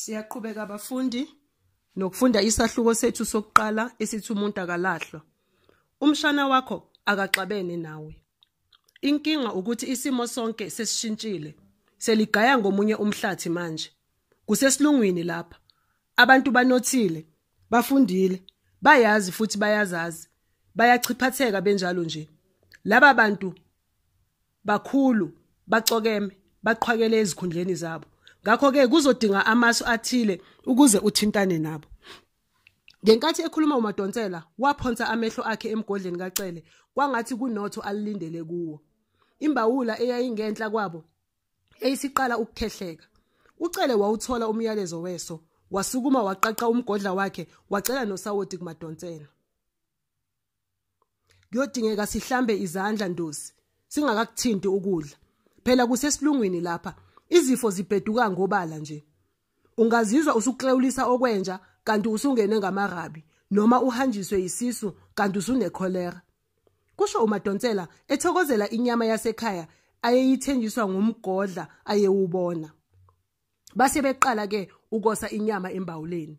Siyaqhubeka abafundi nokufunda isahluko sethu sokuqala esithi umuntu akalahlwa. Umshana wakho akaxabene nawe. Inkinga ukuthi isimo sonke sesishintshile. Seligaya ngomunye umhlathi manje. Kusesilungwini lapha. Abantu banothile, bafundile, bayazi futhi bayazazi. Bayachiphatheka benjalo nje. Laba bantu bakhulu, bacokeme, baqhwakele ezikhundleni zabo. ngakho-ke kuzodinga amasu athile ukuze uthintane nabo ngenkathi ekhuluma umadonsela waphonsa amehlo akhe emgodleni kacele kwangathi kunotho alilindele kuwo imbawula eyayingenhla kwabo eyisiqala ukukhehleka ucele wawuthola umyalezo weso wasukuma waqaqa umgodla wakhe wacela nosawoti kumadonsela kuyodingeka sihlambe izandla ndosi singakakuthinti ukudla phela kusesilungwini lapha Izifo zibheduka ngobala nje. Ungazizwa usuklewulisa okwenja kanti usungene ngamarabi noma uhanjiswe isisu kanti usunekholera. Kusho uMadonsela ethokozela inyama yasekhaya ayeyithenjiswa ngumgodla ayewubona. Base beqala ke ukosa inyama embawuleni.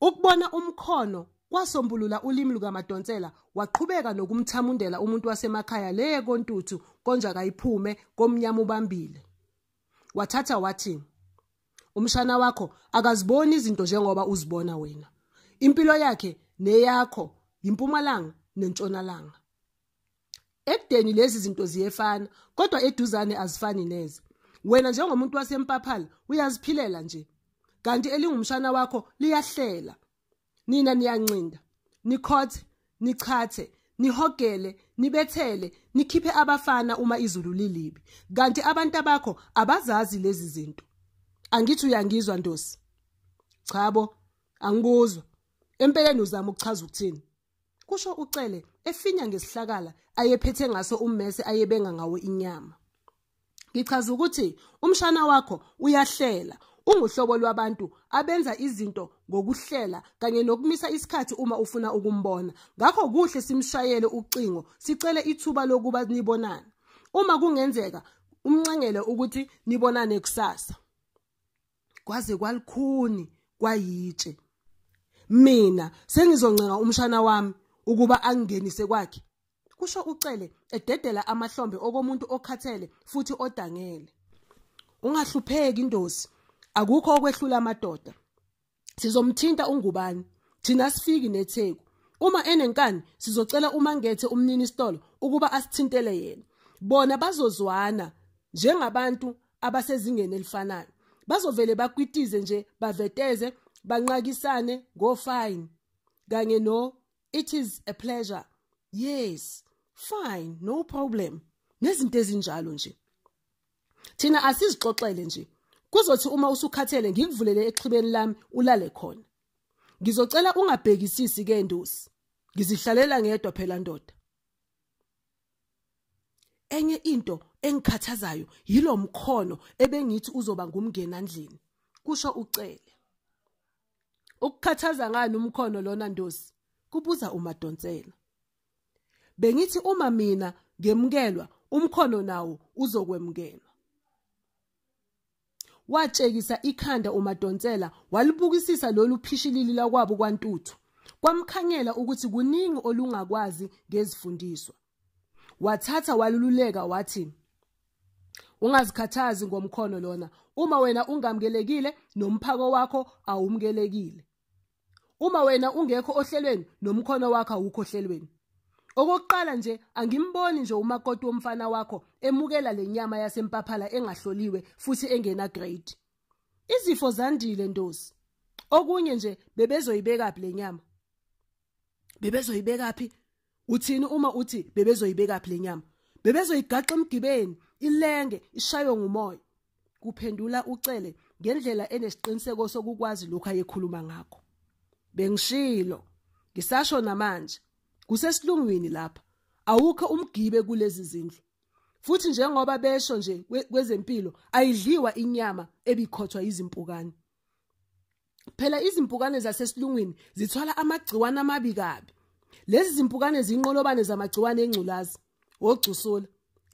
Ukubona umkhono kwasombulula ulimi lukaMadonsela waqhubeka nokumthamundela umuntu wasemakhaya leyekontuthu konja kayiphume komnyama ubambile. wathatha wathi umshana wakho akaziboni izinto njengoba uzibona wena impilo yakhe neyakho impumalanga nentshonalanga ekudeni lezi zinto ziyefana kodwa eduzane azifani neze wena njengomuntu wasempaphali uyaziphilela nje kanti elingumshana wakho liyahlela nina niyancinda nikhothe nichathe nihogele nibethele nikhiphe abafana uma izulu lilibi kanti abantu bakho abazazi lezi zinto angithi uyangizwa ntosi chabo angikuzwa empeleni uzama ukuchaza ukuthini kusho ucele efinya ngesihlakala ayephethe ngaso ummese ayebenga ngawo inyama ngichaza ukuthi umshana wakho uyahlela unguhlobo lwabantu abenza izinto ngokuhlela kanye nokumisa isikhathi uma ufuna ukumbona ngakho kuhle simshayele ucingo sicele ithuba lokuba nibonane uma kungenzeka umncengele ukuthi nibonane kusasa kwaze kwalikhuni kwayitshe mina sengizoncenga umshana wami ukuba angingenise kwakhe kusho ucele ededela amahlombe okomuntu okhathele futhi odangele ungahlupheki indosi akukho okwehlula amadoda sizomthinta ungubani thina sifiki netheku uma enenkani sizocela umangethe umnini isitolo ukuba asithintele yena bona bazozwana njengabantu abasezingeni elifanayo bazovele bakwitize nje baveteze banqakisane ngofine kanye no it is a pleasure yes fine no problem nezinto ezinjalo nje thina asizixoxele nje kuzothi uma usukhathele ngikuvulele exhibeni lami ulale khona ngizocela ungabhekisisi ke ndosi ngizihlalela ngedwa phela ndoda enye into engikhathazayo yilo mkhono ebengithi uzoba ngumngenandlini kusho ucele ukukhathaza ngani umkhono lona ndosi kubuza umadonsela bengithi uma mina ngemukelwa umkhono nawo uzokwemukela watshekisa ikhanda umadonsela walibukisisa lolu phishilili lakwabo kwantuthu kwamkhanyela ukuthi kuningi olungakwazi ngezifundiswa wathatha walululeka wathi ungazikhathazi ngomkhono lona uma wena ungamkelekile nomphako wakho awumkelekile uma wena ungekho ohlelweni nomkhono wakho awukho ohlelweni Okokuqala nje angimboni nje umakoti womfana wakho emukela lenyama yasempampala engahloliwe futhi engena grade. Izifo zandile ndosi. Okunye nje bebezoyibeka phi lenyama? Bebezoyibeka phi? Uthini uma uthi bebezoyibeka phi lenyama? Bebezoyigaxa emgibeni, ilenge, ishaywe ngumoya. Kuphendula ucele ngendlela enesiqiniseko sokukwazi lokho ayekhuluma ngakho. Bengishilo ngisasho namanje kusesilungwini lapha awukho umgibe kulezi zindlu futhi njengoba besho nje kwezempilo ayidliwa inyama ebikhothwa izimpukane phela izimpukane zasesilungwini zithwala amagciwane amabi kabi lezi zimpukane zinqolobane zamagciwane engculazi ogcusula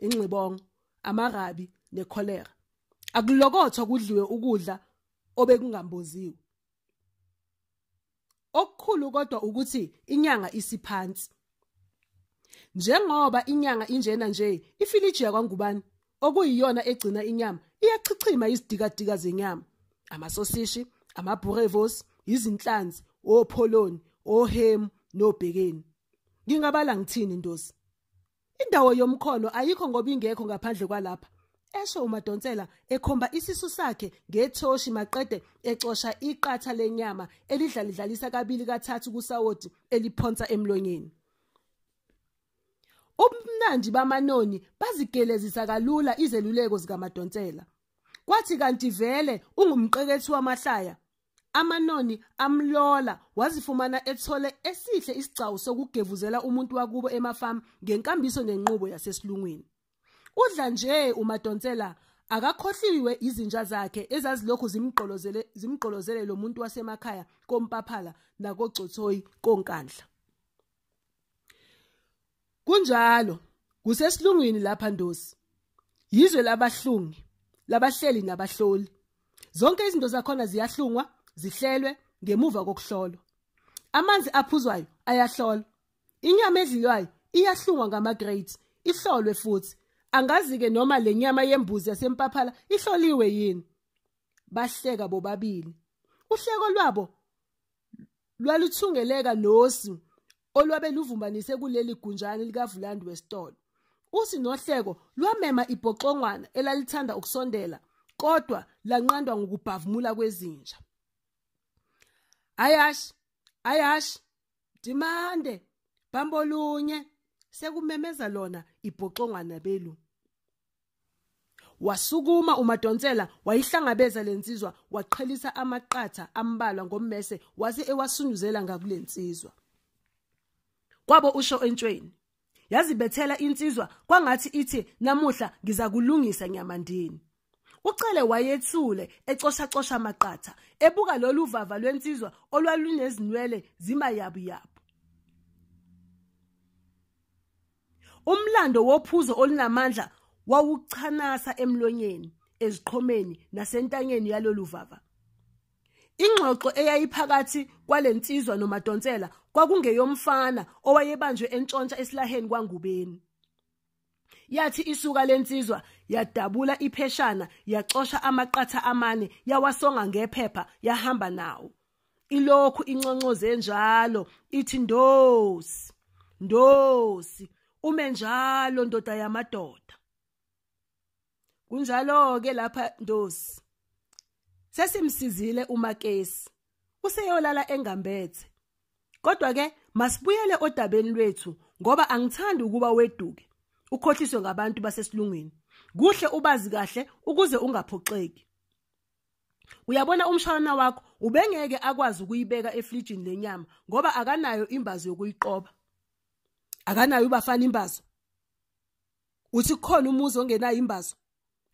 inxibongo amarabi nekholera akulokothwa kudliwe ukudla obekungamboziwe okukhulu kodwa ukuthi inyanga isiphansi njengoba inyanga injena nje ifilijiya kwangubani okuyiyona egcina inyama iyachichima izidikadika zenyama amasosishi amabhurevos izinhlanzi opholoni ohemu nobhekeni ngingabala ngithini ntosi indawo yomkhono ayikho ngoba ingekho ngaphandle kwalapha esho umadonsela ekhomba isisu sakhe ngethoshi maqede ecosha iqatha lenyama elidlalidlalisa kabili kathathu kusawoti eliphonsa emlonyeni ubumnandi bamanoni bazigelezisa kalula izeluleko zikamadonsela kwathi kanti vele ungumqekethi wamahlaya amanoni amlola wazifumana ethole esihle isigcawu sokugevuzela umuntu wakubo emafama ngenkambiso nenqubo yasesilungwini udla nje umadonsela akakhohliwe izinja zakhe ezazilokhu zimgqolozele zimgqolozele lo muntu wasemakhaya kompaphala nakogcothoyi konkandla kunjalo kusesilungwini lapha ndosi yizwe labahlungi labahleli nabahloli zonke izinto zakhona ziyahlungwa zihlelwe ngemuva kokuhlolwa amanzi aphuzwayo ayahlolwa inyama edliwayo iyahlungwa ngama-grades ihlolwe futhi angazi ke noma lenyama yembuzi yasempaphala ihloliwe yini bahleka bobabili uhleko lwabo lwaluthungeleka nosi olwabe luvumbanise kuleli gunjana likaVulandi Westolo usi nohleko lwamema ibhoxongwana elalithanda ukusondela kodwa lanqandwa ngokubhavumula kwezinja ayash ayash dimande bambolunye sekumemeza lona ibhoxongwana belu wasukuma umadonsela wayihlangabeza lensizwa waqhelisa amaqatha ambalwa ngommese wase ewasunduzela ngakulensizwa kwabo usho entshweni yazibethela insizwa kwangathi ithi namuhla ngizakulungisa nyamandini ucele wayethule ecosha cosha amaqatha ebuka lolu vava lwensizwa olwalunezinwele zimayabu yabu umlando wophuzo olunamandla wawuchanasa emlonyeni eziqhomeni nasentanyeni yalolu vava ingxoxo eyayiphakathi kwalensizwa nomadonsela kwakungeyomfana owayebanjwe entshontsha esilaheni kwangubeni yathi isuka lensizwa yadabula ipheshana yaxosha amaqatha amane yawasonga ngephepha yahamba nawo ilokhu inconcoze njalo ithi ndosi ndosi ume njalo ndoda yamadoda kunjalo ke lapha ndosi sesimsizile umakesi useyolala engambethe kodwa ke masibuyele odabeni lwethu ngoba angithandi ukuba weduke ukhohliswe ngabantu basesilungwini kuhle ubazi kahle ukuze ungaphoxeki uyabona umshana wakho ubengeke akwazi ukuyibeka eflijini lenyama ngoba akanayo imbazo yokuyiqoba akanayo ubafana imbazo uthi kukhona umuzi ongenayo imbazo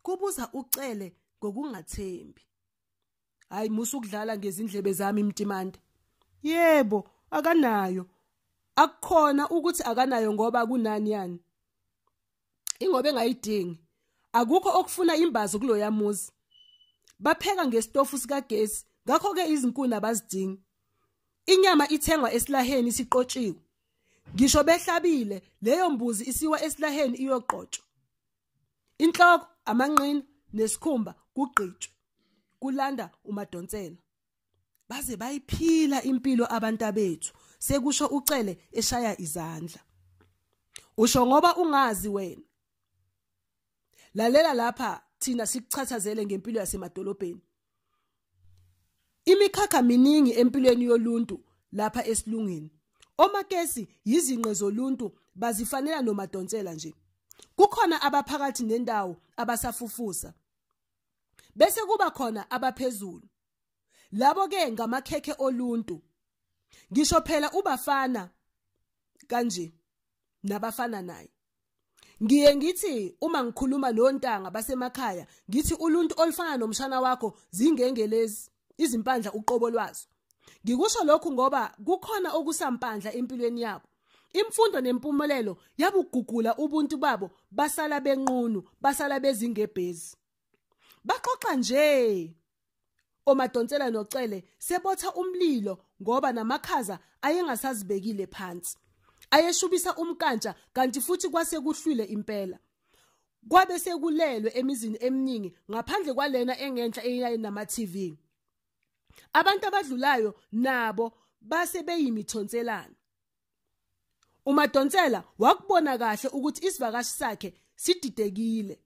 kubuza ucele ngokungathembi hayi musa ukudlala ngezindlebe zami imtimanda yebo akanayo akukhona ukuthi akanayo ngoba kunani yani ingobe engayidingi akukho okufuna imbazo kuloya muzi bapheka ngesitofu sikagesi ngakho-ke izinkuni abazidingi inyama ithengwa esilaheni siqotshiwe ngisho behlabile leyo mbuzi isiwa esilaheni iyoqotshwa inhloko amanqina nesikhumba kugqitshwe kulanda umadonsela baze bayiphila impilo abantabethu sekusho ucele eshaya izandla usho ngoba ungazi wena lalela lapha thina sikuchathazele ngempilo yasemadolobheni imikhakha miningi empilweni yoluntu lapha esilungwini omakesi yizinqe zoluntu bazifanela nomadonsela nje kukhona abaphakathi nendawo abasafufusa bese kuba khona abaphezulu labo ke ngamakhekhe oluntu ngisho phela ubafana kanje nabafana naye ngiye ngithi uma ngikhuluma nontanga basemakhaya ngithi uluntu olufana nomshana wakho zingengelezi izimpandla uqobo lwazo Ngikusho lokhu ngoba kukhona okusampandla empilweni yabo. Imfundo nempumelelo yabugugula ubuntu babo basala benqunu, basala bezingebhezi. Baxoxa nje omadonsela nocele sebotha umlilo ngoba namakhaza ayengasazibekile phansi. Ayeshubisa umkantsha kanti futhi kwase kuhlwile impela. Kwabe sekulelwe emizini eminingi ngaphandle kwalena engenhla eyayi nama TV. abantu abadlulayo nabo base beyimithonselana umadonsela wakubona kahle ukuthi isivakashi sakhe sididekile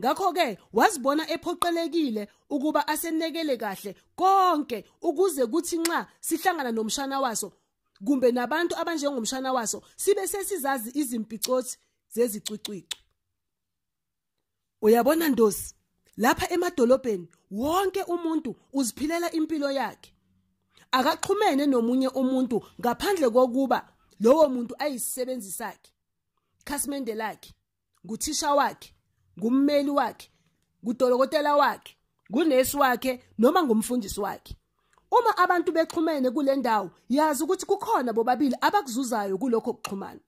ngakho ke wazibona ephoqelekile ukuba asenekele kahle konke ukuze kuthi nxa sihlangana nomshana waso kumbe nabantu abanjengomshana waso sibe sesizazi izimpicothi zezicwicwici uyabona ndosi lapha emadolobheni wonke umuntu uziphilela impilo yakhe akaxhumene nomunye umuntu ngaphandle kokuba lowo muntu ayisisebenzi sakhe khasimende lakhe nguthisha wakhe ngummeli wakhe ngudolokotela wakhe ngunesi wakhe noma ngumfundisi wakhe uma abantu bexhumene kule ndawo yazi ukuthi kukhona bobabili abakuzuzayo kulokho kuxhumana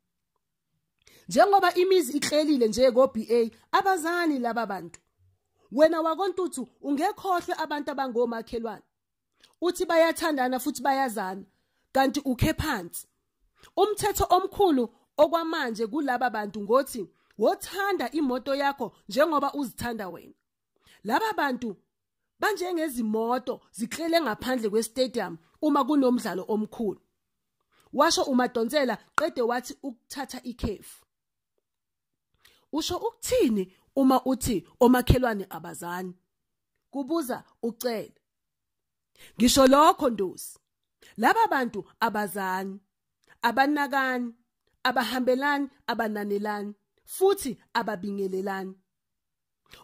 njengoba imizi iklelile nje ko BA abazani laba bantu wena wakontuthu ungekhohlwe abantu abangomakhelwane uthi bayathandana futhi bayazana kanti ukhe phansi umthetho omkhulu okwamanje kulaba bantu ngothi wothanda imoto yakho njengoba uzithanda wena laba bantu banjengezimoto ziklele ngaphandle kwestadium uma kunomdlalo omkhulu washo umadonsela qede wathi ukuthatha ikhefu usho ukuthini uma uthi omakhelwane abazani kubuza ucele ngisho lokho ndosi laba bantu abazani abanakani abahambelani abananelani futhi ababingelelani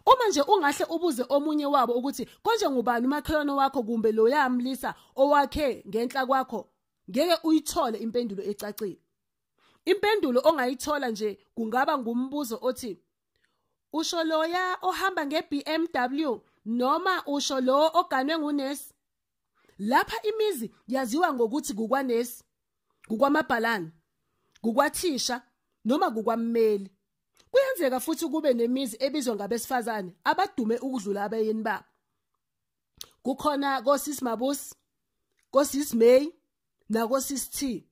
uma nje ungahle ubuze omunye wabo ukuthi konje ngubani umakhelwane wakho kumbe lo yamlisa owakhe ngenhla kwakho ngeke uyithole impendulo ecacile impendulo ongayithola nje kungaba ngumbuzo othi usho loya ohamba ngeBMW noma usho lo oganwe ngunesi lapha imizi yaziwa ngokuthi kukwanesi kukwamabhalani kukwathisha noma kukwammeli kuyenzeka futhi kube nemizi ebizwa ngabesifazane abadume ukudlula abayeni babo kukhona kosisi mabusi kosisi may nakosisi t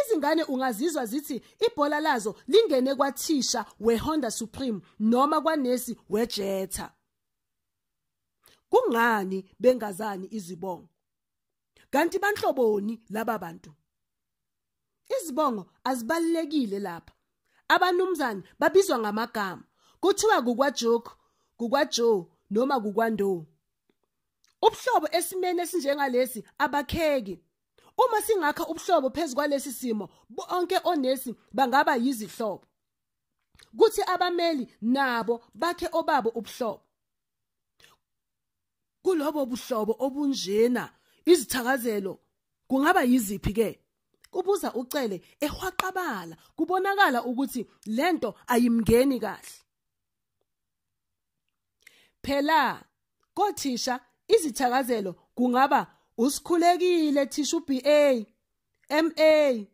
izingane ungazizwa zithi ibhola lazo lingene kwathisha weHonda Supreme noma kwanesi weJetta kungani bengazani izibongo kanti banhloboni laba bantu izibongo azibalekile lapha abanumzane babizwa ngamagama kuthiwa kukwajoku kukwajo noma kukwando ubuhlobo esimene sinjengalesi abakheki uma singakha ubuhlobo phezulu kwalesi simo bonke onesi bangaba yizihlobo kuthi abameli nabo bakhe obabo ubuhlobo kulobo buhlobo obunjena izithakazelo kungaba yiziphi ke kubuza ucele ehwaqabala kubonakala ukuthi lento ayimngeni kahle phela kothisha izithakazelo kungaba usikhulekile thisha uBA MA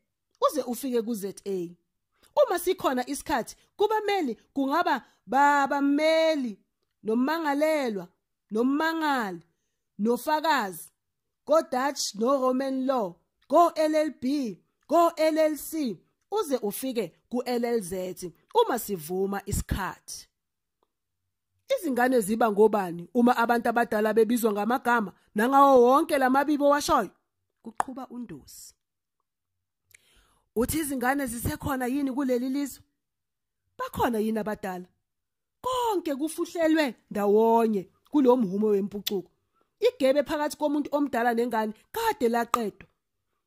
uze ufike kuZA uma sikhona isikhathi kubameli kungaba babameli nomangalelwa nomangali nofakazi go Dutch no Roman law go LLB go LLC uze ufike ku LLZ uma sivuma isikhathi Izingane ziba ngobani uma abantu abadala bebizwa ngamagama nangawo wonke lamabibo washoyo? Kuqhuba undosi. Uthi izingane zisekhona yini kuleli lizwe? Bakhona yini abadala? Konke kufuhlelwe ndawonye kulomhumo wempucuko. Igebe phakathi komuntu omdala nengane kade laqedwa.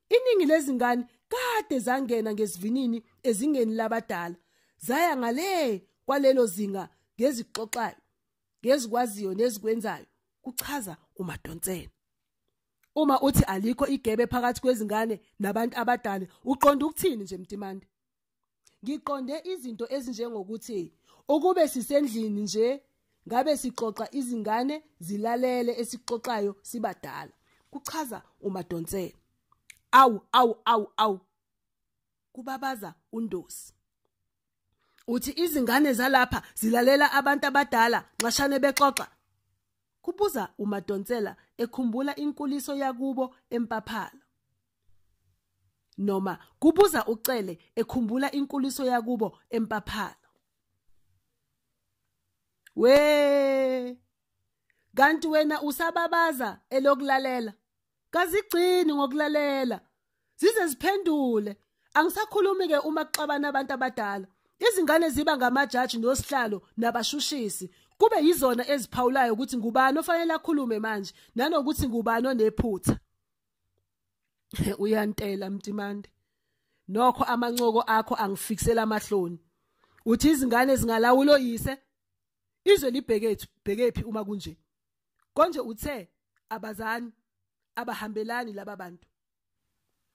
Iningi lezingane kade zangena ngesivinini ezingeni labadala. Zaya ngale kwalelo zinga ngezixoxayo. ngezikwaziyo nezikwenzayo kuchaza umadonsela uma uthi alikho igebe phakathi kwezingane nabantu abadala uqonda ukuthini nje mtimande ngiqonde izinto ezinjengokuthi ukube sisendlini nje ngabe sixoxa izingane zilalele esixoxayo sibadala kuchaza umadonsela awu awu awu awu kubabaza undosi uthi izingane zalapha zilalela abantu abadala nxashane bexoxa kubuza umadonsela ekhumbula inkuliso yakubo empaphalo noma kubuza ucele ekhumbula inkuliso yakubo empaphalo we kanti wena usababaza elokulalela kazigcini ngokulalela zize ziphendule angisakhulumi ke uma kuxabana abantu abadala izingane ziba ngamajaji nosihlalo nabashushisi kube yizona eziphawulayo ukuthi ngubani ofanele akhulume manje nanokuthi ngubani onephutha uyantela mtimande nokho amancoko akho angifikisela amahloni uthi izingane zingalawulo yise izwe libhekethu bhekephi uma kunje konje uthe abazani abahambelani laba bantu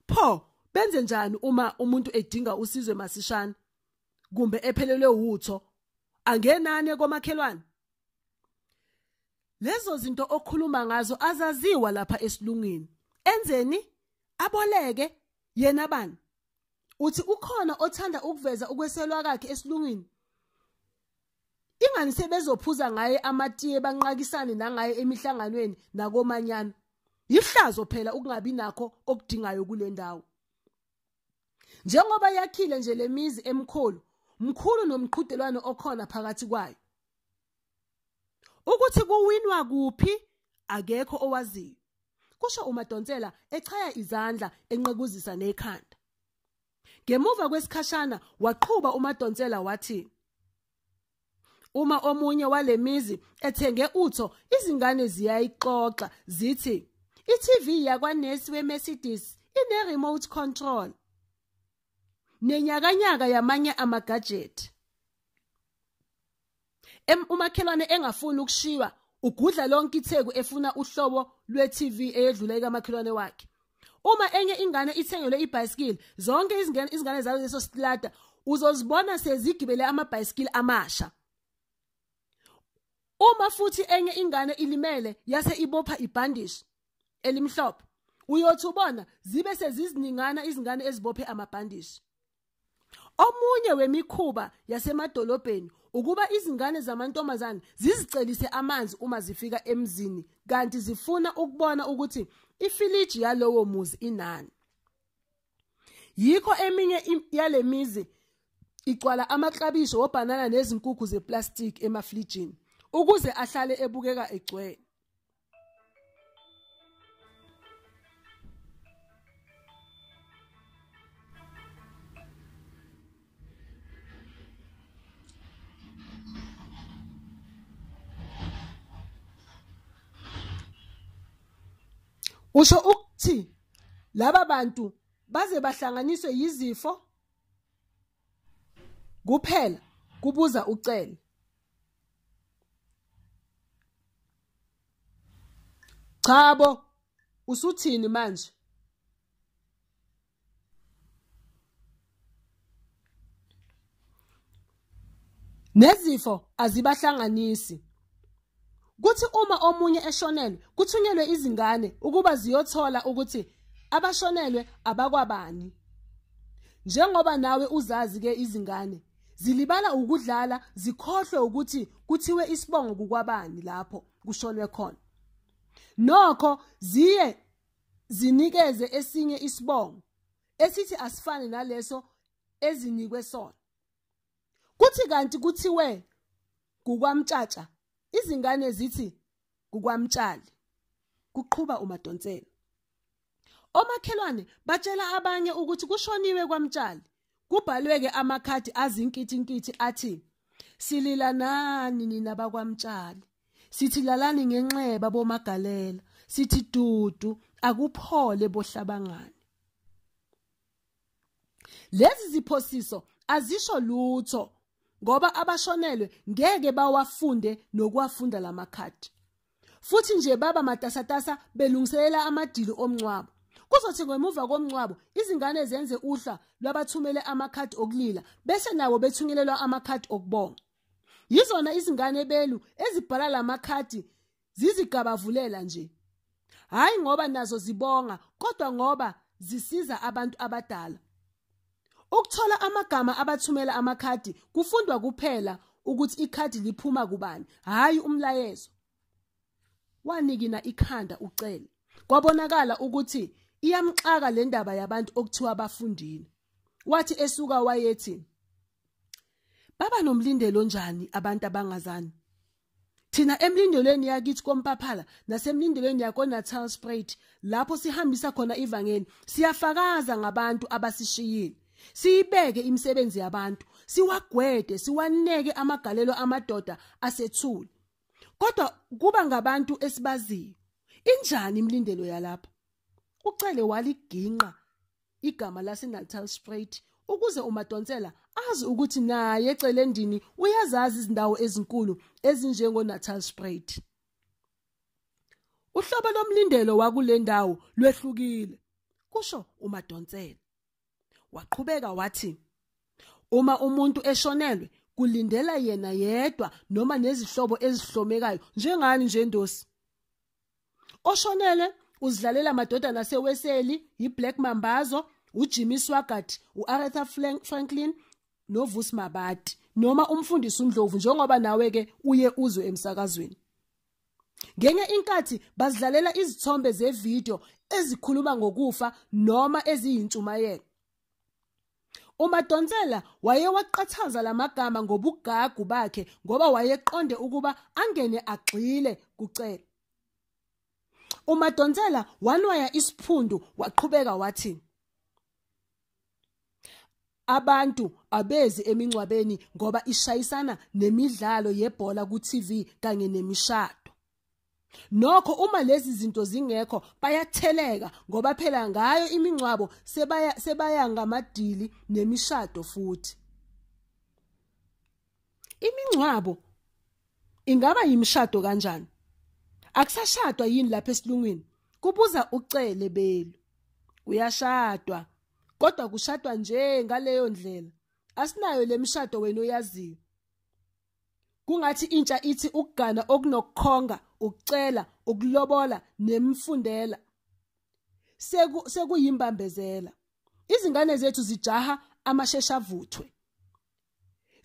pho benze njani uma umuntu edinga usizwe masishana kumbe ephelelwe utho angenani komakhelwane lezo zinto okhuluma ngazo azaziwa lapha esilungwini enzeni aboleke yena bani uthi ukhona othanda ukuveza ukweselwa kakhe esilungwini ingani sebezophuza ngaye amatiye banqakisane nangaye emihlanganweni nakomanyana yihlazo phela ukungabi nakho okudingayo kule ndawo njengoba yakhile nje lemizi emkhulu mkhulu nomqhudelwano okhona phakathi kwayo ukuthi kuwinwa kuphi akekho owaziyo kusho umadonsela echaya izandla enqekuzisa nekhanda ngemuva kwesikhashana waqhuba umadonsela wathi uma omunye walemizi ethenge utho izingane ziyayixoxa zithi iTV yakwanesi weMercedes ine remote control nenyakanyaka yamanye amagadget umakhelwane engafuni ukushiywa ugudla lonke itheku efuna uhlobo lwe-TV eyedluleke amakhelwane wakhe uma enye ingane ithengelwe ibhayisikili zonke izingane izingane zalo leso sitilada uzozibona sezigibele amabhayisikili amasha uma futhi enye ingane ilimele yase ibopha ibhandishi elimhlophe uyothi ubona zibe seziziningana izingane ezibophe amabhandishi Omunye wemikhuba yasemadolobheni ukuba izingane zamantombazane zizicelise amanzi uma zifika emzini kanti zifuna ukubona ukuthi ifiliji yalowo muzi inani. Yikho eminye yale mizi igcwala amaklabisho obhanana nezinkukhu zeplastiki emaflijini ukuze ahlale ebukeka egcwele. usho ukuthi laba bantu baze bahlanganiswe yizifo kuphela kubuza ucele Chabo usuthini manje? Nezifo azibahlanganisi. kuthi uma omunye eshonelwe kuthunyelwe izingane ukuba ziyothola ukuthi abashonelwe abakwabani njengoba nawe uzazi ke izingane zilibala ukudlala zikhohlwe ukuthi kuthiwe isibongo kukwabani lapho kushonwe khona nokho ziye zinikeze esinye isibongo esithi asifane naleso ezinikwe sona kuthi kanti kuthiwe kukwamtshatsha Izingane zithi kukwamtshali kuqhubha umadonsela. Omakhelwane batshela abanye ukuthi kushoniwe kwamtshali. Kubhalwe ke amakhadi azinkithinkiti athi silila nani nina bakwamtshali. Sithi lalani ngenxeba bomagalela, sithi dudu akuphole bohlabangani. Lezi ziphosiso azisho lutho ngoba abashonelwe ngeke bawafunde nokuwafunda lamakhadi futhi nje baba matasatasa belungiselela amadilo omncwabo kuzothi ngemuva komncwabo izingane zenze uhla lwabathumele amakhadi okulila bese nawo bethunyelelwa amakhadi okubonga yizona izingane belu ezibhala lamakhadi zizigabavulela nje hayi ngoba nazo zibonga kodwa ngoba zisiza abantu abadala Ukuthola amagama abathumela amakhadi kufundwa kuphela ukuthi ikhadi liphuma kubani, hhayi umlayezo. Wanikina ikhanda ucele. Kwabonakala ukuthi iyamxaka le ndaba yabantu okuthiwa bafundile. Wathi esuka wayethi Baba nomlindelo njani abantu abangazani? Thina emlindelweni yakithi kompaphala nasemlindelweni yakoNatal Sprite lapho sihambisa khona ivangeli siyafakaza ngabantu abasishiyile siyibeke imisebenzi yabantu siwagwede siwaneke amagalelo amadoda asethule kodwa kuba ngabantu esibaziyo injani imlindelo yalapha ucele waliginqa igama laseNatal Strait ukuze uMadonsela azi ukuthi naye ecelendini uyazazi izindawo ezinkulu ezinjengo Natal Strait uhlobo lomlindelo wakule ndawo lwehlukile kusho uMadonsela waqhubeka wathi uma umuntu eshonelwe kulindela yena yedwa noma nezihlobo ezihlomekayo njengani nje ndosi oshonele uzidlalela amadodana seweseli yiblack mambazo uJimmy Swaggart uArthur Franklin noVusi Mabati noma umfundisi uNdlovu njengoba nawe ke uye uzwe emsakazweni Ngenye inkathi bazidlalela izithombe zevidiyo ezikhuluma ngokufa noma eziyintshumayelo uMadonsela wayewaqathaza lamagama ngobugagu bakhe ngoba wayeqonde ukuba angene agxile kucela uMadonsela walwaya isiphundu waqhubeka wathi abantu abezi emingcwabeni ngoba ishayisana nemidlalo yebhola ku-TV kanye nemishado nokho uma lezi zinto zingekho bayatheleka ngoba phela ngayo imingcwabo sebaya sebaya ngamadili nemishado futhi imingcwabo ingaba yimshado kanjani akusashadwa yini lapha esilungwini kubuza ucele belu uyashadwa kodwa kushadwa nje ngaleyo ndlela asinayo lemishado wena oyaziyo kungathi intsha ithi ukugana okunokukhonga ukucela ukulobola nemfundela sekuyimbambezela izingane zethu zijaha amasheshavuthwe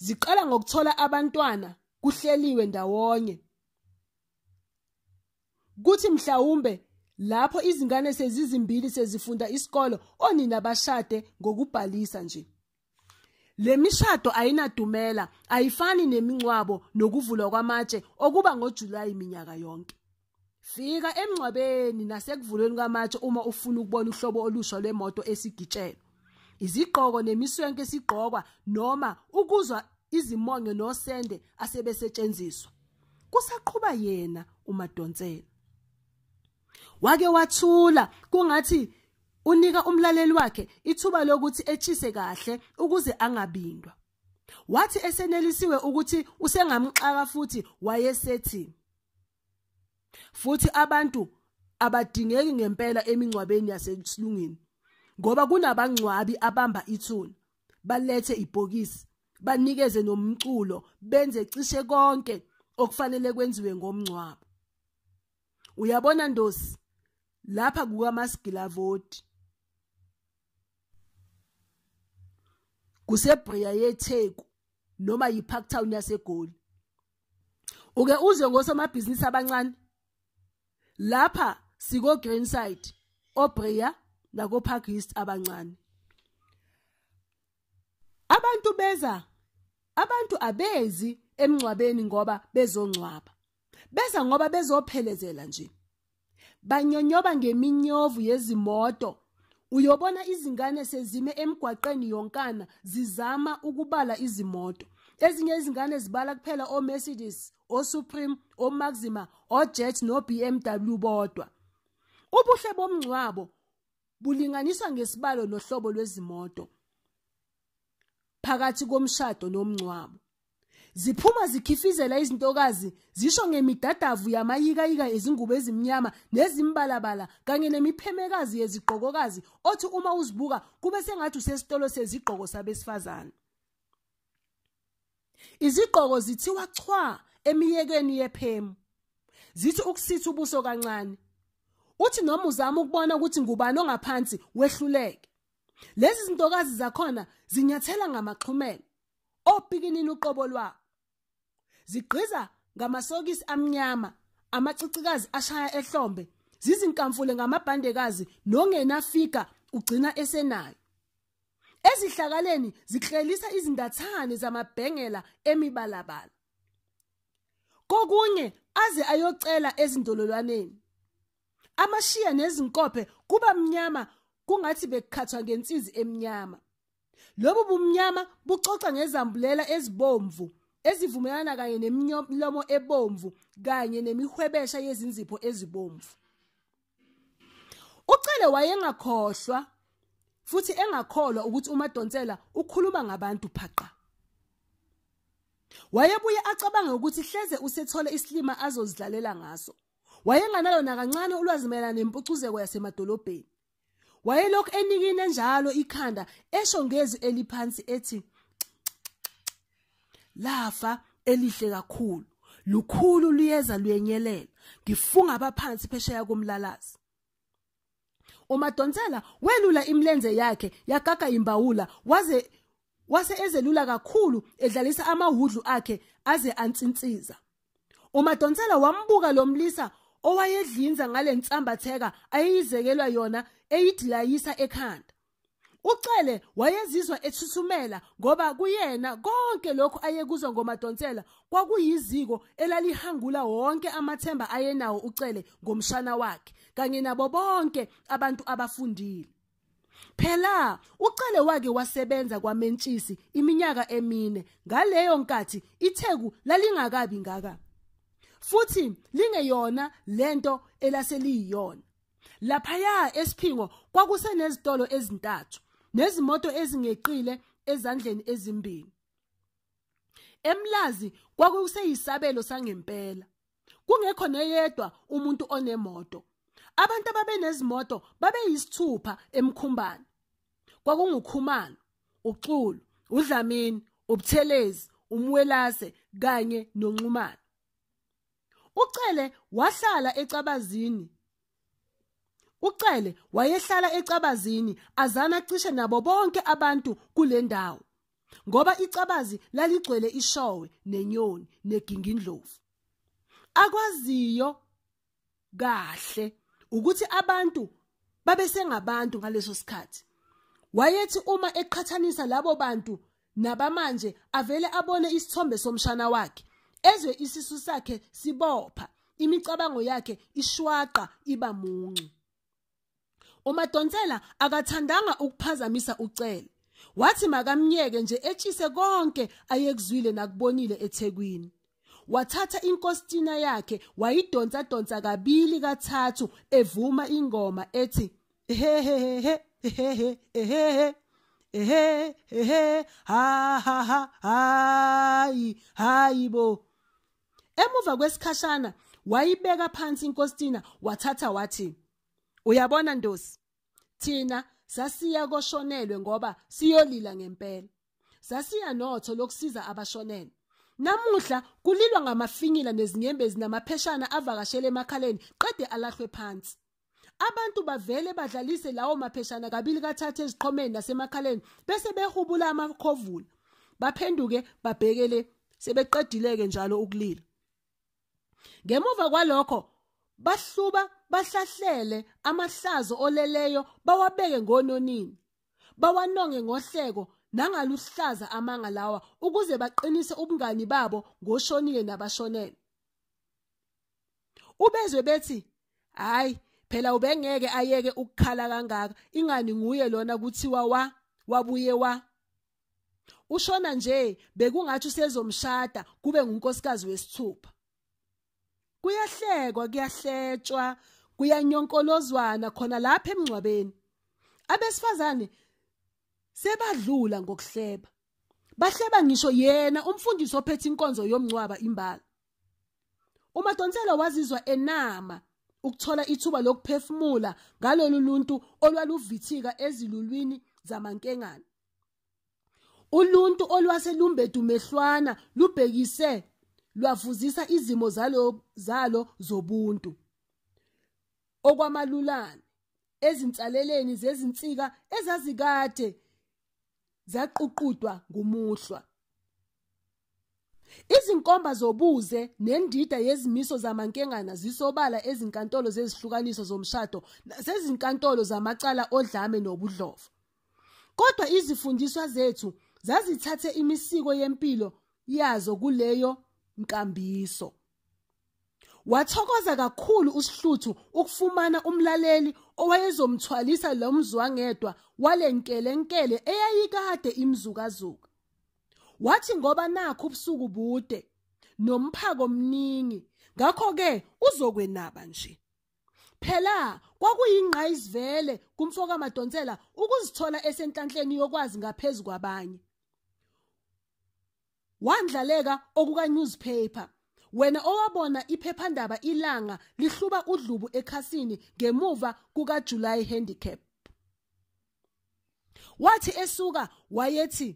ziqala ngokuthola abantwana kuhleliwe ndawonye kuthi mhlawumbe lapho izingane sezizimbili sezifunda isikolo onina bashade ngokubhalisa nje le mishado ayinadumela ayifani nemingcwabo nokuvulwa kwamatshe okuba ngoJulayi minyaka yonke fika emngcwabeni nasekuvulweni kwamatshe uma ufuna ukubona uhlobo olusha lwemoto esigitshelwe izigqoko nemiswenke esigqokwa noma ukuzwa izimonyo nosende asebesetshenziswa kusaqhubha yena umadonsela wake wathula kungathi unika umlaleli wakhe ithuba lokuthi etshise kahle ukuze angabindwa wathi esenelisiwe ukuthi usengamxaka futhi wayesethi futhi abantu abadingeki ngempela emingcwabeni yasesilungini ngoba kunabangcwabi abamba ithuna balethe ibhokisi banikeze nomculo benze cishe konke okufanele kwenziwe ngomngcwabo uyabona ndosi lapha kukaMasigila Vodi kusebreya yetheku noma yiparktown yaseGoli uke uze ngosomabhizinisi abancane lapha siko Greenside obreya nako Park East abancane abantu beza abantu abezi emncwabeni ngoba bezongcwaba beza ngoba bezophelezela nje banyonyoba ngeminyovu yezimoto uyobona izingane sezime emgwaqeni yonkana zizama ukubala izimoto ezinye izingane zibala kuphela omercedes osupreme omaxima ojet no-bmw bodwa ubuhle bomngcwabo bulinganiswa ngesibalo nohlobo lwezimoto phakathi komshado nomngcwabo ziphuma zikhifizela izintokazi zisho ngemidadavu yamayikayika ezingubo ezimnyama nezimbalabala kanye nemiphemekazi yezigqokokazi othi uma uzibuka kube sengathi usesitolo sezigqoko sabesifazane izigqoko zithiwa chwa emiyekeni yephemu zithi ukusitha ubuso kancane uthi noma uzama ukubona ukuthi ngubani ongaphansi wehluleke lezi zintokazi zakhona zinyathela ngamaxhumela ophikinini uqobo lwabo zigqiza ngamasokisi amnyama amacicikazi ashaya ehlombe zizinkamfule ngamabhandekazi nongenafika ugcina esenayo ezihlakaleni ziklelisa izindathane zamabhengela emibalabala kokunye aze ayocela ezindololwaneni amashiya nezinkophe kuba mnyama kungathi bekukhathwa ngensizi emnyama lobu bumnyama bucoca ngezambulela ezibomvu ezivumelana kanye nemilomo ebomvu kanye nemihwebesha yezinzipho ezibomvu ucele wayengakhohlwa futhi engakholwa ukuthi umadonsela ukhuluma ngabantu phaqa wayebuye acabange ukuthi hleze usethole isilima azozidlalela ngaso wayenganalo nakancane ulwazi mayelana nempucuzeko yasemadolobheni wayelokhu enikine njalo ikhanda esho ngezwi eliphansi ethi lafa elihle kakhulu lukhulu liyeza luyenyelela ngifunga abaphansi phesheya komlalazi umadonsela welula imlenze yakhe yagaga imbawula waze wase ezelula kakhulu edlalisa amahudlu akhe aze ansinsiza umadonsela wambuka lomlisa owayedlinza ngalensamba theka ayizekelwa yona eyidilayisa ekhanda ucele wayezizwa ethuthumela ngoba kuyena konke lokhu ayekuzwa ngomadonsela kwakuyiziko elalihangula wonke amathemba ayenawo ucele ngomshana wakhe kanye nabo bonke abantu abafundile Phela ucele wake wasebenza kwaMentshisi iminyaka emine ngaleyo nkathi itheku lalingakabi ngaka futhi lingeyona lento elaseliyiyona laphaya esiphingo kwakusenezitolo ezintathu nezimoto ezingeqile ezandleni ezimbili emlazi kwakuseyisabelo sangempela kungekho neyedwa umuntu onemoto abantu ababenezimoto babeyisithupha emkhumbani kwakungukhumalo uxulu udlamini ubuthelezi umwelase kanye nonxumalo ucele wahlala ecabazini ucele wayehlala ecabazini azana cishe nabo bonke abantu kule ndawo ngoba icabazi laligcwele ishowe nenyoni negingindlovu akwaziyo kahle ukuthi abantu babesengabantu ngaleso sikhathi wayethi uma eqhathanisa labo bantu nabamanje avele abone isithombe somshana wakhe ezwe isisu sakhe sibopha imicabango yakhe ishwaqa iba muncu uMadonsela akathandanga ukuphazamisa ucele wathi makamnyeke nje etshise konke ayekuzwile nakubonile eThekwini wathatha inkostina yakhe wayidonsa donsa kabili kathathu evuma ingoma ethi hehehe hehehe hehehe ehe ehe ha ha ha hayi hayi bo emuva kwesikhashana wayibeka phansi inkostina wathatha wathi uyabona ndosi thina sasiya koshonelwe ngoba siyolila ngempela sasiya notho lokusiza abashonelwe namuhla kulilwa ngamafinyila nezinyembezi namapheshana avakashele emakhaleni qede alahlwe phansi abantu bavele badlalise lawo mapheshana kabili kathathe eziqhomeni nasemakhaleni bese behubula amakhovula baphenduke babhekele sebeqedileke njalo ukulila ngemuva kwalokho bahluba bahlahlele amahlazo oleleyo bawabeke ngononini bawanonge ngohleko nangaluhlaza amanga lawa ukuze baqinise ubungani babo ngoshonile nabashonele ubezwe bethi hayi phela ubengeke ayeke ukukhala kangaka ingani nguye lona kuthiwa wa wabuye wa ushona nje bekungathi usezomshada kube ngunkosikazi wesithupha kuyahlekwa kuyahletshwa kuyanyonkolozwana khona lapha emngcwabeni abesifazane sebadlula ngokuhleba bahleba ngisho yena umfundisi ophethe inkonzo yomncwaba imbala uMadonsela wazizwa enama ukuthola ithuba lokuphefumula ngalolu luntu olwaluvithika ezilulwini zamankengane uluntu olwaselumbedu mehlwana lubhekise lwavuzisa izimo zalo zalo zobuntu okwamalulane ezinsaleleni zezinsika ezazikade zaququdwa ngumuhlwa Izinkomba zobuze nendida yezimiso zamankengana zisobala ezinkantolo zezihlukaniso zomshado nasezinkantolo zamacala odlame nobudlovu. Kodwa izifundiswa zethu zazithathe imisiko yempilo yazo kuleyo nkambiso. wathokoza kakhulu usihluthu ukufumana umlaleli owayezomthwalisa lo mzwangedwa walenkelenkele eyayikade imzukazuka wathi ngoba nakho ubusuku bude nomphako omningi ngakho-ke uzokwenaba nje phela kwakuyingqayizivele kumfoko amadonsela ukuzithola esenhlanhleni yokwazi ngaphezu kwabanye wandlaleka okuka-newspaper wena owabona iphephandaba ilanga lihluba udlubu ekhasini ngemuva kukaJuly handicap wathi esuka wayethi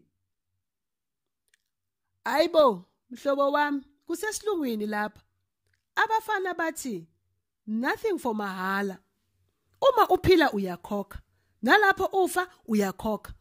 ayibo mhlobo wami kusesilungwini lapha abafana bathi nothing for mahala uma uphila uyakhokha nalapho ufa uyakhokha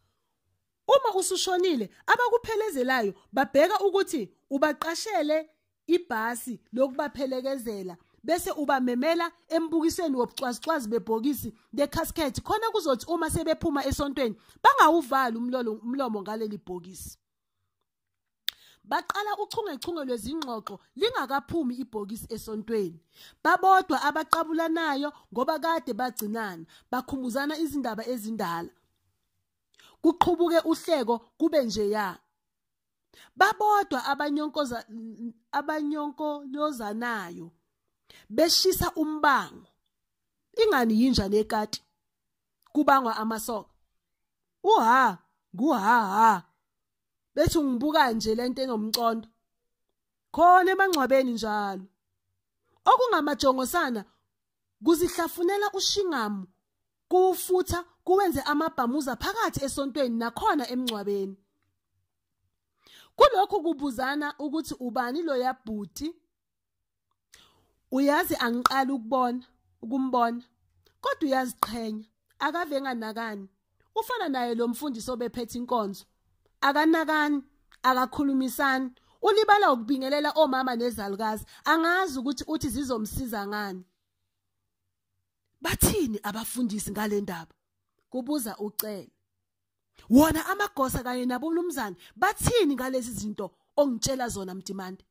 uma usushonile abakuphelezelelayo babheka ukuthi ubaqashele ibhasi lokubaphelekezela bese ubamemela embukisweni wobucwazicwazi bebhokisi lecasket khona kuzothi uma sebephuma esontweni bangawuvali umlomo ngaleli bhokisi baqala uchungechunge lwezingxoxo lingakaphumi ibhokisi esontweni babodwa abaqabulanayo ngoba kade bagcinana bakhumuzana izindaba ezindala kuqhubuke uhleko kube njeya babodwa abanyonkoza abanyonkolozanayo beshisa umbango ingani yinjani ekati kubangwa amasoka uha nguhaha bethi ngibuka nje lento enomcondo khona emangcwabeni njalo okungamajongosana kuzihlafunela ushingamu kuwufutha kuwenze amabhamuza phakathi esontweni nakhona emngcwabeni kulokho kubuzana ukuthi ubani lo yabhuti uyazi angiqala ukubona ukumbona kodwa uyaziqhenya akave nganakani ufana naye lo mfundisi obephethe inkonzo akanakani akakhulumisani ulibala ukubingelela omama nezalukazi angazi ukuthi uthi zizomsiza ngani bathini abafundisi ngale ndaba kubuza ucele wona amagosa kanye nabomnumzane bathini ngalezi zinto ongitshela zona mdimande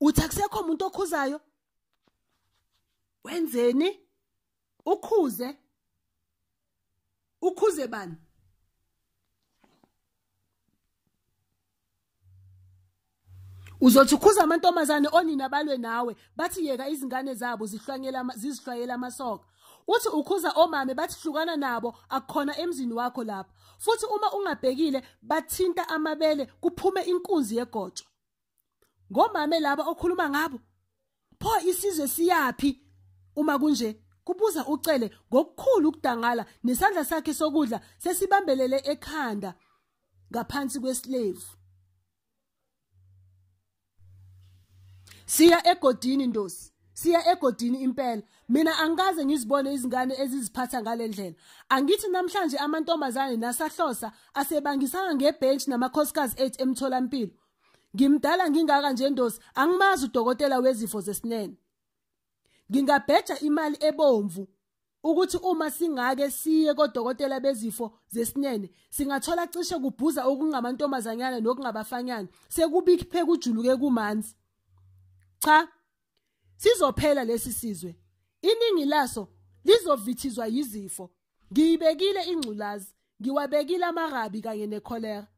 uthi akusekho umuntu okhuzayo wenzeni ukhuze ukhuze bani uzothi ukhuza amantombazane onina balwe nawe bathi yeka izingane zabo zihlwanyela zizihlwayela amasoka uthi ukhuza omame bathi hlukana nabo akukhona emzini wakho lapha futhi uma ungabhekile bathinta amabele kuphume inkunzi yegotsho ngomame laba okhuluma ngabo pho isizwe siyapi uma kunje kubuza ucele ngokukhulu ukudangala nesandla sakhe sokudla sesibambelele ekhanda ngaphansi kweslave siya egodini ndosi siya egodini impela mina angikaze ngizibone izingane eziziphatha ngale ndlela angithi namhlanje amantombazane nasahlosa asebangisana ngebhentshi namakhosikazi ethu emtholampilo ngimdala ngingaka nje ndosi angimazi udokotela wezifo zesinene ngingabheja imali ebomvu ukuthi uma singake siye kodokotela bezifo zesinene singathola cishe kubhuza okungamantombazanyana nokungabafanyana sekubiphe kujuluke kumanzi cha sizophela lesi sizwe iningi laso lizovithizwa yizifo ngiyibekile ingculazi ngiwabekile amarabi kanye necholera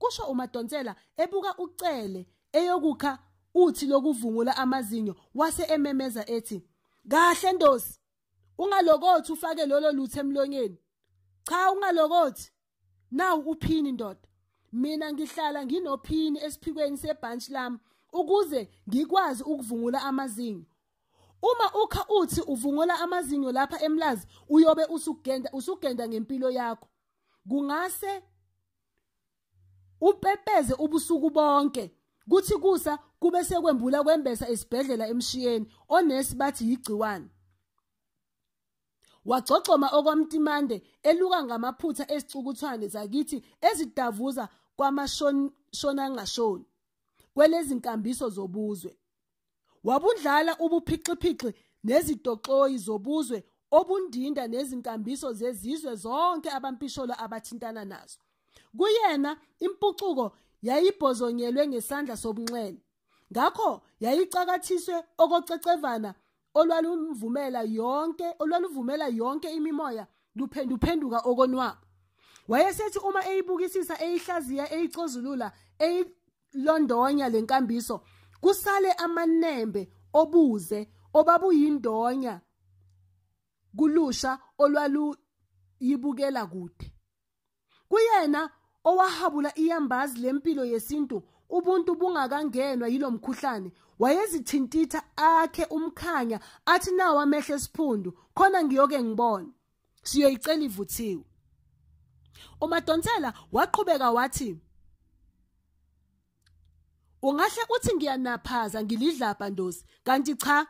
kusho umadonsela ebuka ucele eyokukha uthi lokuvungula amazinyo wase ememeza ethi kahle ndosi ungalokothi ufake lolo lutho emlonyeni cha ungalokothi nawu uphini ndoda mina ngihlala nginophini esiphikweni sebhantshi lami ukuze ngikwazi ukuvungula amazinyo uma ukha uthi uvungula amazinyo lapha emlazi uyobe usugenda usugenda ngempilo yakho kungase upepeze ubusuku bonke kuthi kusa kube sekwembula kwembesa esibhedlela emshiyeni onesi bathi yigciwane wagcogcoma okwamtimande eluka ngamaphutha esicukuthwane zakithi ezidavuza kwamashonangashoni kwelezinkambiso zobuzwe wabudlala ubuphixiphici nezitoxoyi zobuzwe obundinda nezinkambiso zezizwe zonke abampisholo abathintana nazo kuyena impucuko yayibhozonyelwe ngesandla sobunxele ngakho yayicakathiswe okocecevana olwalumvumela yonke olwaluvumela yonke imimoya luphenduphenduka okonwabo wayesethi uma eyibukisisa eyihlaziya eyicozulula eyilondonya lenkambiso kusale amanembe obuze obabuyindonya kulusha olwaluyibukela kude kuyena owahabula iyambazi lempilo yesintu ubuntu bungakangenwa yilo mkhuhlane wayezithintitha akhe umkhanya athi nawo amehlo esiphundu khona ngiyoke ngibone siyoyicela ivuthiwe umadonsela waqhubeka wathi ungahle uthi ngiyanaphaza ngilidlapha ndosi kanti cha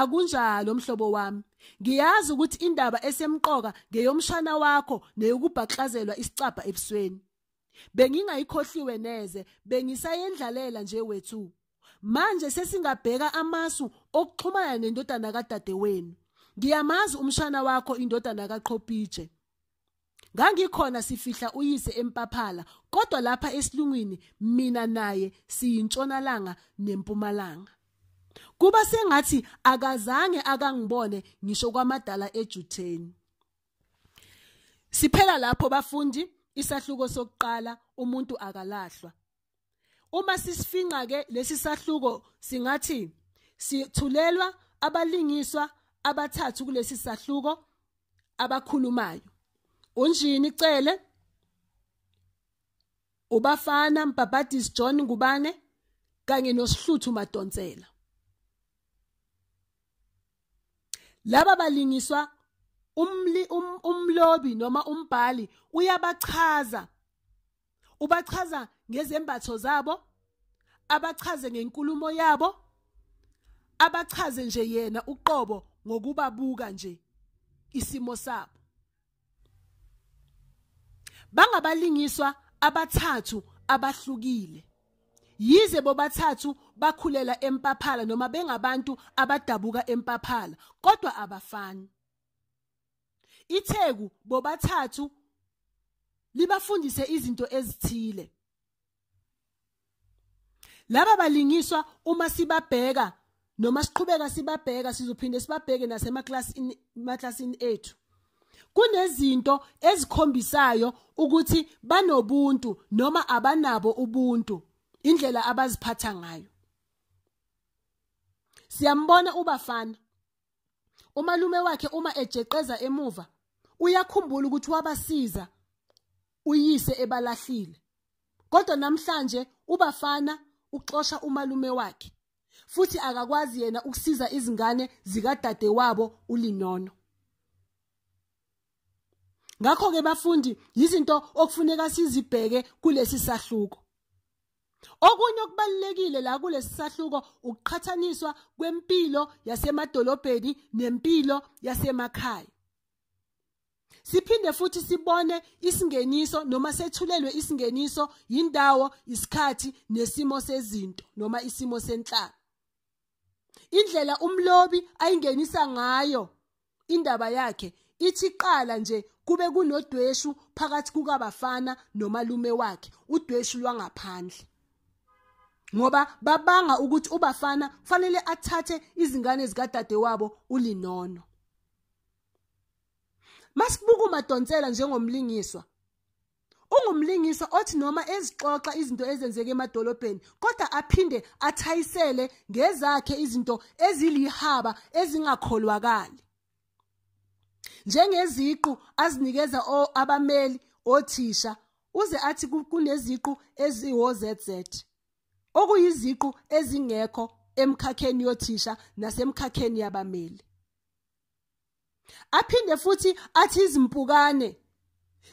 akunjalo mhlobo wami ngiyazi ukuthi indaba esemqoka ngeyomshana wakho neyokubhaxazelwa isicabha ebusweni bengingayikhohliwe neze bengisayendlalela nje wethu manje sesingabheka amasu okuxhumana nendodana kadadewenu ngiyamazi umshana wakho indodana kaqhopitshe ngangikhona sifihla uyise empaphala kodwa lapha esilungwini mina naye siyintshonalanga nempumalanga kuba sengathi akazange akangibone ngisho kwamadala ejutheni siphela lapho bafundi isahluko sokuqala umuntu akalahlwa uma sisifinqa ke lesi sahluko singathi sithulelwa abalingiswa abathathu kulesi sahluko abakhulumayo unjini icele ubafana Mbhabhadisi John Ngubane kanye noSihluthu Madonsela laba balingiswa umli um, umlobi noma umbhali uyabachaza ubachaza ngezembatho zabo abachaze ngenkulumo yabo abachaze nje yena uqobo ngokubabuka nje isimo sabo bangabalingiswa abathathu abahlukile yize bobathathu bakhulela empaphala noma bengabantu abadabuka empaphala kodwa abafani itheku bobathathu libafundise izinto ezithile laba balingiswa uma sibabheka noma siqhubeka sibabheka sizophinde sibabheke nasemaklasini emaklasini ethu kunezinto ezikhombisayo ukuthi banobuntu noma abanabo ubuntu indlela abaziphatha ngayo siyambona ubafana umalume wakhe uma ejeqeza emuva uyakhumbula ukuthi wabasiza uyise ebalahlile kodwa namhlanje ubafana uxosha umalume wakhe futhi akakwazi yena ukusiza izingane zikadade wabo ulinono ngakho ke bafundi izinto okufuneka sizibheke kulesi sahluko Okunye okubalekile la kulesahluko ukuqhathaniswa kwempilo yasemadolobheni nempilo yasemakhaya. Siphinde futhi sibone isingeniso noma sethulelwe isingeniso indawo, isikhathi nesimo sezinto noma isimo senhlalo. Indlela umlobi ayingenisa ngayo indaba yakhe ithi qala nje kube kunodweshu phakathi kukabafana nomalume wakhe udweshu lwangaphandle ngoba babanga ukuthi ubafana kufanele athathe izingane zikadade wabo ulinono masibuka umadonsela njengomlingiswa ungumlingiswa othi noma ezixoxa izinto ezenzeka emadolobheni kodwa aphinde athayisele ngezakhe izinto ezilihaba ezingakholwakali njengeziqu azinikeza abameli othisha uze athi kuneziqu eziwo-zz okuyiziqu ezingekho emkhakheni yothisha nasemkhakheni yabameli aphinde futhi athi izimpukane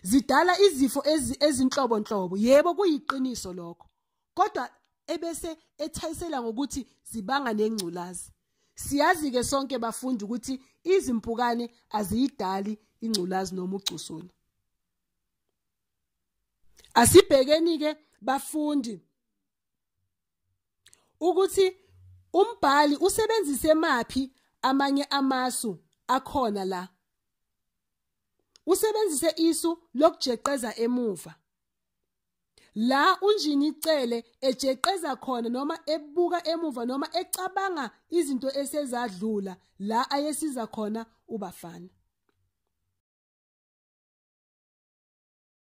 zidala izifo ezinhlobonhlobo yebo kuyiqiniso lokho kodwa ebese ethayisela ngokuthi zibanga nengculazi siyazi ke sonke bafunda ukuthi izimpukane aziyidali ingculazi noma ugcusula asibhekeni ke bafundi ukuthi umbhali usebenzise maphi amanye amasu akhona la usebenzise isu lokujeqeza emuva la unjini icele ejeqeza khona noma ebuka emuva noma ecabanga izinto esezadlula la ayesiza khona ubafana